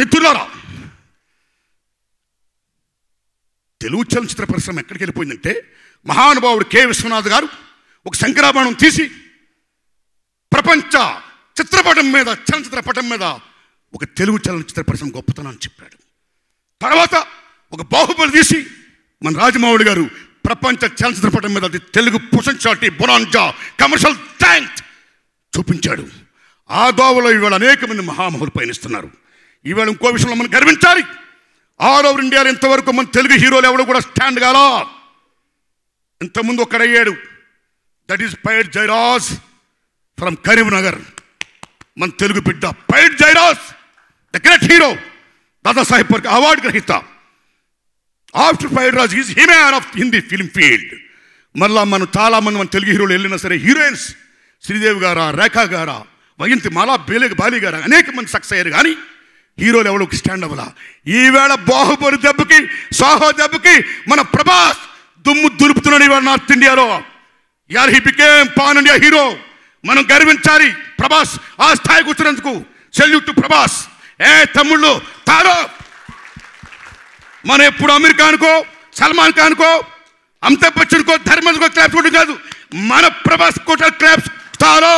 మిత్రులారా తెలుగు చలనచిత్ర పరిశ్రమ ఎక్కడికి వెళ్ళిపోయిందంటే మహానుభావుడు కె విశ్వనాథ్ గారు ఒక శంకరాభరణం తీసి ప్రపంచ చిత్రపటం మీద చలనచిత్ర పటం మీద ఒక తెలుగు చలనచిత్ర పరిశ్రమ గొప్పతనాన్ని చెప్పాడు తర్వాత ఒక బాహుబలి తీసి మన రాజమౌళి గారు ప్రపంచ చలనచిత్ర పటం మీద అది తెలుగు పుషన్షాటి బొనాన్జా కమర్షియల్ ట్యాంక్ చూపించాడు ఆ దోవలో ఇవాళ అనేక మంది మహామహులు పయనిస్తున్నారు ఈవేళ ఇంకో విషయంలో మనం గర్వించాలి ఆల్ ఓవర్ ఇండియాలో ఇంతవరకు మన తెలుగు హీరోలు ఎవరు కూడా స్టాండ్ కాల ఇంతకుముందు ఒక్కడయ్యాడు that is Paidi Jairaj from Karimnagar మన తెలుగు బిడ్డ Paidi Jairaj the great hero Dadasaheb Phalke award గ్రహీత ఆఫ్టర్ ఫైడ్ రాజ్ ఈజ్ హిమేర్ ఆఫ్ హిందీ ఫిల్మ్ ఫీల్డ్ మళ్ళా మనం చాలామంది మన తెలుగు హీరోలు వెళ్ళినా సరే హీరోయిన్స్ శ్రీదేవి గారా రేఖా గారా వయంతి మాలా బేలే బాలి గారా అనేక మంది సక్సెస్ అయ్యారు కానీ హీరోలు ఎవరికి స్టాండ్ అవ్వాల ఈవేళ బాహుబలి దెబ్బకి సాహో దెబ్బకి మన ప్రభాస్ దుమ్ము దులుపుతున్నాడు ఇవాళ నార్త్ ఇండియాలో యార్ he became pan India hero మనం గర్వించాలి ప్రభాస్ ఆ స్థాయి కూర్చున్నందుకు సెల్యూట్ టు ప్రభాస్ ఏ తమ్ముళ్ళు తారో మనం ఎప్పుడు అమీర్ కో సల్మాన్ ఖాన్ కో అమితాబ్ బచ్చన్కో ధర్మన్కో క్లాప్స్ కొట్టడం కాదు మన ప్రభాస్ కోట క్లాప్స్ తారో